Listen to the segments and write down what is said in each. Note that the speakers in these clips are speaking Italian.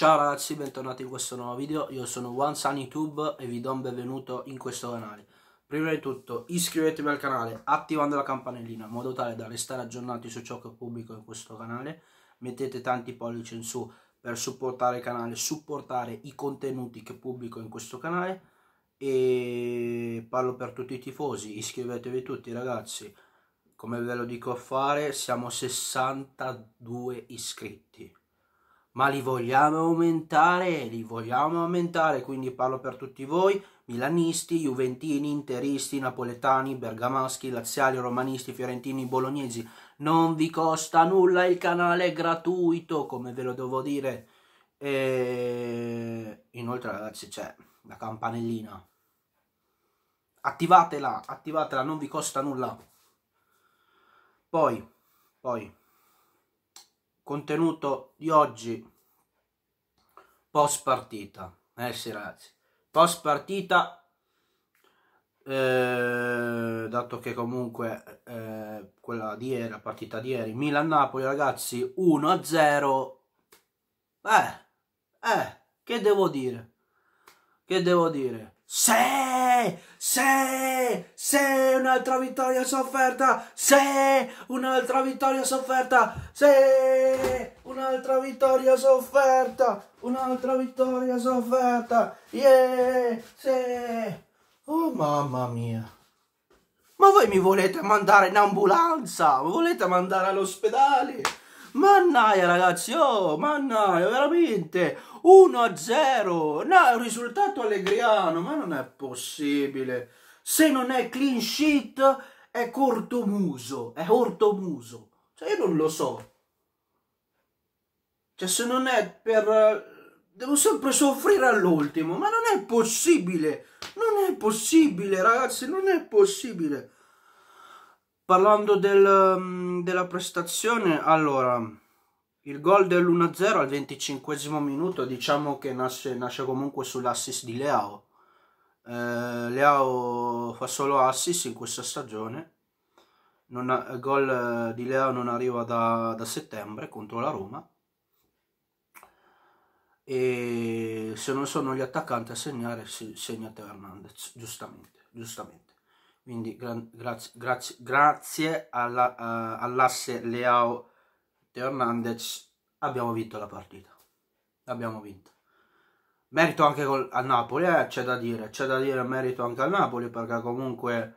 Ciao ragazzi, bentornati in questo nuovo video, io sono OneSunYouTube e vi do un benvenuto in questo canale. Prima di tutto iscrivetevi al canale attivando la campanellina in modo tale da restare aggiornati su ciò che pubblico in questo canale, mettete tanti pollici in su per supportare il canale, supportare i contenuti che pubblico in questo canale e parlo per tutti i tifosi, iscrivetevi tutti ragazzi, come ve lo dico a fare siamo 62 iscritti ma li vogliamo aumentare, li vogliamo aumentare, quindi parlo per tutti voi, milanisti, juventini, interisti, napoletani, bergamaschi, laziali, romanisti, fiorentini, bolognesi, non vi costa nulla, il canale è gratuito, come ve lo devo dire. E... Inoltre ragazzi c'è la campanellina, attivatela, attivatela, non vi costa nulla. Poi, poi, contenuto di oggi post partita. Eh, sì ragazzi, post partita, eh, dato che comunque eh, quella di ieri, la partita di ieri, Milan-Napoli, ragazzi, 1-0. Eh, eh, che devo dire? Che devo dire? Se, se, se, un'altra vittoria sofferta, se, un'altra vittoria sofferta, se, un'altra vittoria sofferta, un'altra vittoria sofferta, yeah, se. Oh mamma mia. Ma voi mi volete mandare in ambulanza? Mi volete mandare all'ospedale? Mannaia ragazzi, oh, mannaia, veramente. 1-0. No, è un risultato allegriano, ma non è possibile. Se non è clean sheet, è cortomuso. È ortomuso. Cioè, io non lo so. Cioè, se non è per... Devo sempre soffrire all'ultimo, ma non è possibile. Non è possibile, ragazzi, non è possibile. Parlando del, mm, della prestazione, allora... Il gol dell'1-0 al 25 minuto diciamo che nasce, nasce comunque sull'assist di Leao. Eh, Leao fa solo assist in questa stagione. il gol di Leao non arriva da, da settembre contro la Roma. E se non sono gli attaccanti a segnare, segna Teo Hernandez, giustamente, giustamente. Quindi gra grazie, grazie, eh, grazie all'asse all Leao e Hernandez abbiamo vinto la partita. Abbiamo vinto. Merito anche col, al Napoli, eh, c'è da dire, c'è da dire merito anche al Napoli perché comunque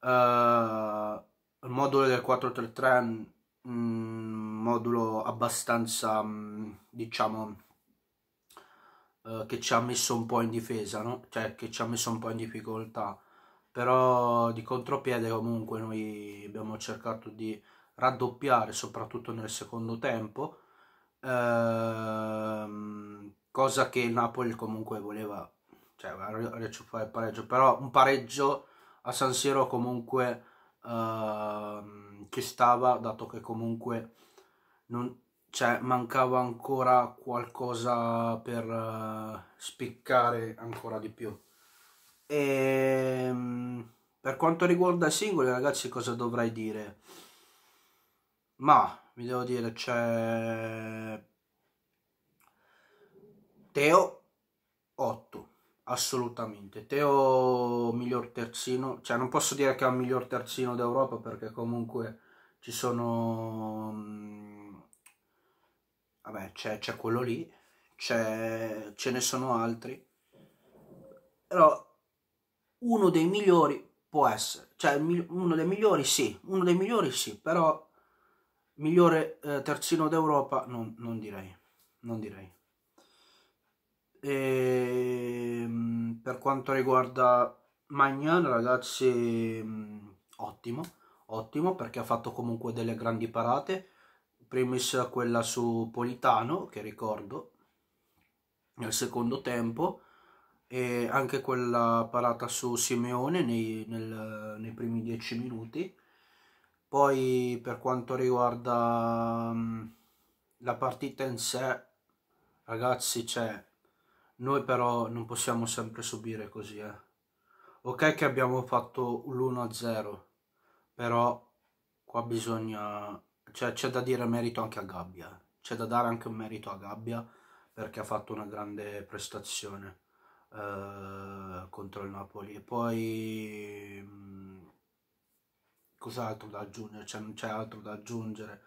eh, il modulo del 4-3-3 un mm, modulo abbastanza mm, diciamo eh, che ci ha messo un po' in difesa no? cioè che ci ha messo un po' in difficoltà però di contropiede comunque noi abbiamo cercato di raddoppiare soprattutto nel secondo tempo, ehm, cosa che il Napoli comunque voleva, cioè fare il pareggio, però un pareggio a San Siro comunque ehm, ci stava, dato che comunque non, cioè, mancava ancora qualcosa per uh, spiccare ancora di più. E, ehm, per quanto riguarda i singoli, ragazzi, cosa dovrei dire? Ma, vi devo dire, c'è... Teo 8, assolutamente. Teo miglior terzino, cioè non posso dire che è il miglior terzino d'Europa perché comunque ci sono... Mm, vabbè, c'è quello lì, c'è, ce ne sono altri. Però uno dei migliori può essere, cioè uno dei migliori sì, uno dei migliori sì, però migliore eh, terzino d'Europa non, non, direi, non direi. E, ehm, per quanto riguarda Magnan, ragazzi, mm, ottimo, ottimo perché ha fatto comunque delle grandi parate, primis quella su Politano, che ricordo, nel secondo tempo, e anche quella parata su Simeone nei, nel, nei primi dieci minuti poi per quanto riguarda mm, la partita in sé, ragazzi, cioè, noi però non possiamo sempre subire così, eh. Ok che abbiamo fatto l'1-0, però qua bisogna... Cioè, c'è da dire merito anche a Gabbia, eh. c'è da dare anche un merito a Gabbia perché ha fatto una grande prestazione eh, contro il Napoli. E poi mm, cos'altro da aggiungere, cioè non c'è altro da aggiungere,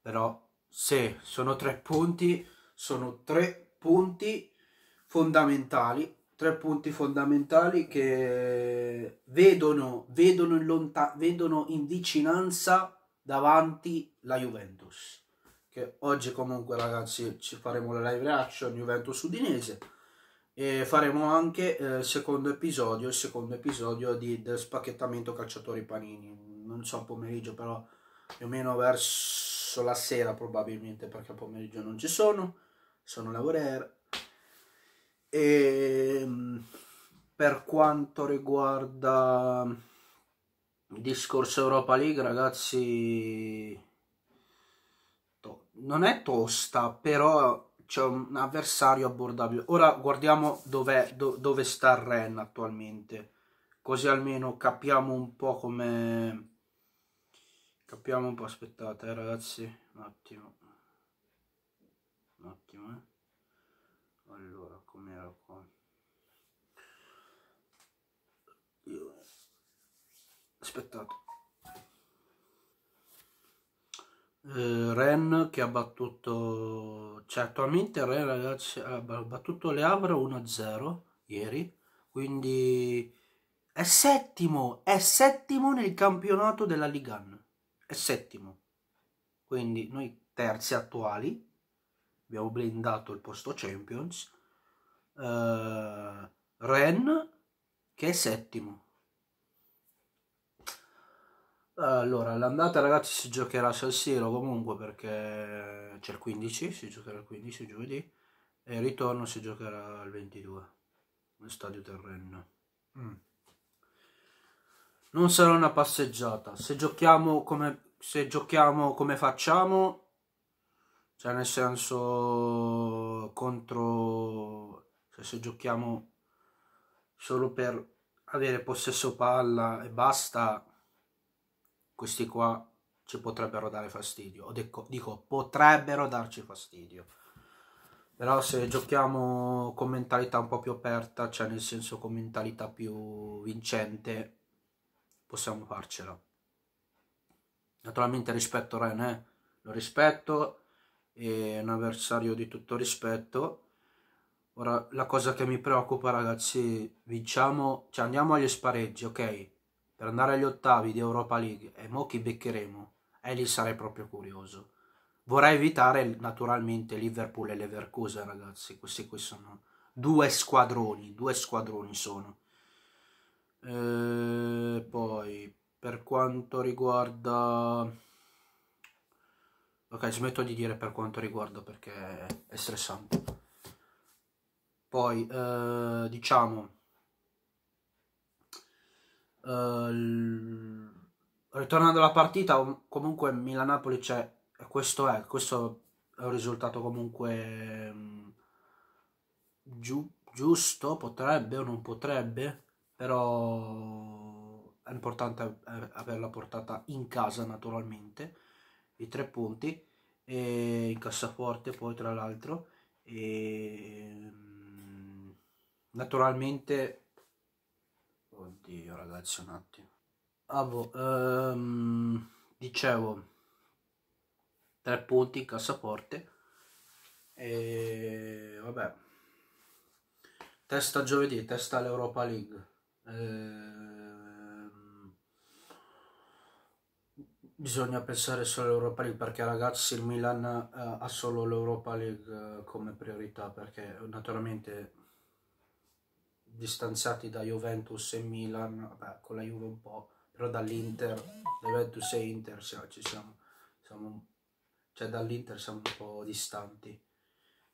però se sono tre punti, sono tre punti fondamentali, tre punti fondamentali che vedono, vedono, in, lonta- vedono in vicinanza davanti la Juventus, che oggi comunque ragazzi ci faremo la live reaction Juventus Udinese e faremo anche il eh, secondo episodio, il secondo episodio di, del spacchettamento calciatori panini non so pomeriggio, però più o meno verso la sera probabilmente, perché a pomeriggio non ci sono, sono lavorare. E ehm, per quanto riguarda il discorso Europa League, ragazzi, non è tosta, però c'è un avversario abbordabile. Ora guardiamo dov'è, do, dove sta Ren attualmente, così almeno capiamo un po' come stoppiamo un po' aspettate eh, ragazzi un attimo un attimo eh. allora com'era qua Io... aspettate eh, Ren che ha battuto cioè attualmente Ren ragazzi ha battuto le Havre 1-0 ieri quindi è settimo è settimo nel campionato della Ligan e settimo. Quindi noi terzi attuali, abbiamo blindato il posto Champions, uh, eh, Ren che è settimo. Allora, l'andata ragazzi si giocherà a San Siro comunque perché c'è il 15, si giocherà il 15 giovedì e il ritorno si giocherà il 22 nello stadio terreno. Mm non sarà una passeggiata. Se giochiamo come, se giochiamo come facciamo, cioè nel senso contro... Cioè se giochiamo solo per avere possesso palla e basta, questi qua ci potrebbero dare fastidio. O dico, dico potrebbero darci fastidio. Però se giochiamo con mentalità un po' più aperta, cioè nel senso con mentalità più vincente, possiamo farcela. Naturalmente rispetto René, eh. lo rispetto, è un avversario di tutto rispetto. Ora, la cosa che mi preoccupa, ragazzi, vinciamo, cioè andiamo agli spareggi, ok? Per andare agli ottavi di Europa League, e mo chi beccheremo? E eh, lì sarei proprio curioso. Vorrei evitare naturalmente Liverpool e Leverkusen, ragazzi. Questi qui sono due squadroni, due squadroni sono. Eh, poi per quanto riguarda ok smetto di dire per quanto riguarda perché è stressante poi eh, diciamo eh, ritornando alla partita um, comunque Milan-Napoli c'è questo è questo è un risultato comunque mh, mm, giu, giusto potrebbe o non potrebbe però è importante averla portata in casa naturalmente, i tre punti, e in cassaforte poi tra l'altro, e ehm, naturalmente, oddio ragazzi un attimo, ah, boh, um, dicevo, tre punti in cassaforte, e vabbè, testa giovedì, testa all'Europa League. Ehm, bisogna pensare solo all'Europa League perché ragazzi il Milan eh, ha solo l'Europa League eh, come priorità perché naturalmente distanziati da Juventus e Milan, vabbè, con la Juve un po', però dall'Inter, da Juventus e Inter ci siamo, siamo cioè dall'Inter siamo un po' distanti.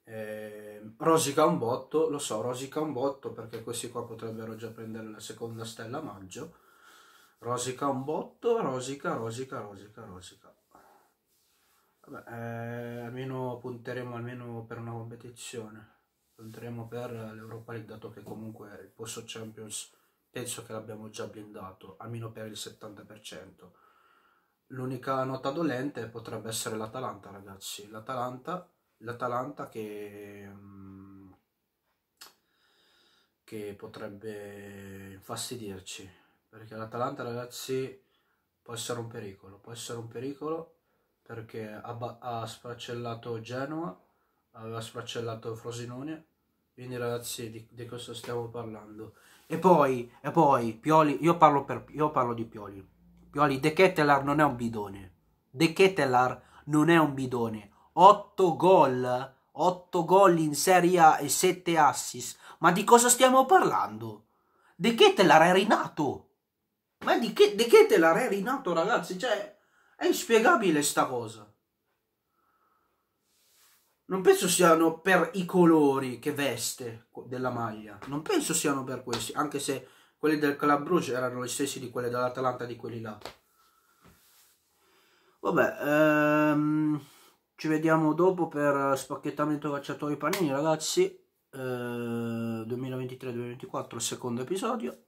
Eh, rosica un botto, lo so, rosica un botto perché questi qua potrebbero già prendere la seconda stella a maggio. Rosica un botto, rosica, rosica, rosica, rosica. Vabbè, eh, almeno punteremo almeno per una competizione. Punteremo per l'Europa League, dato che comunque il posto Champions penso che l'abbiamo già blindato, almeno per il 70%. L'unica nota dolente potrebbe essere l'Atalanta, ragazzi. L'Atalanta l'Atalanta che, mm, che potrebbe infastidirci perché l'Atalanta ragazzi può essere un pericolo può essere un pericolo perché ha, ha sfracellato Genoa aveva sfracellato Frosinone quindi ragazzi di, di, cosa stiamo parlando e poi, e poi Pioli io parlo, per, io parlo di Pioli Pioli De Kettelar non è un bidone De Kettelar non è un bidone 8 gol, 8 gol in Serie A e 7 assist. Ma di cosa stiamo parlando? Di che te è rinato. Ma di che De Ketelar è rinato, ragazzi? Cioè, è inspiegabile sta cosa. Non penso siano per i colori che veste della maglia. Non penso siano per questi, anche se quelli del Club Bruges erano gli stessi di quelli dell'Atalanta di quelli là. Vabbè, ehm ci vediamo dopo per eh, spacchettamento cacciatori panini ragazzi eh, 2023-2024 secondo episodio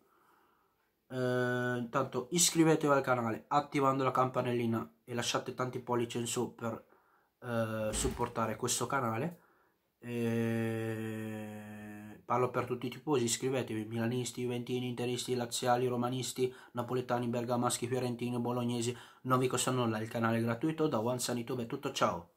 eh, intanto iscrivetevi al canale attivando la campanellina e lasciate tanti pollici in su per eh, supportare questo canale eh, parlo per tutti i tifosi iscrivetevi milanisti, juventini, interisti, laziali, romanisti napoletani, bergamaschi, fiorentini, bolognesi non vi costa nulla, il canale è gratuito da One Sanito, beh tutto ciao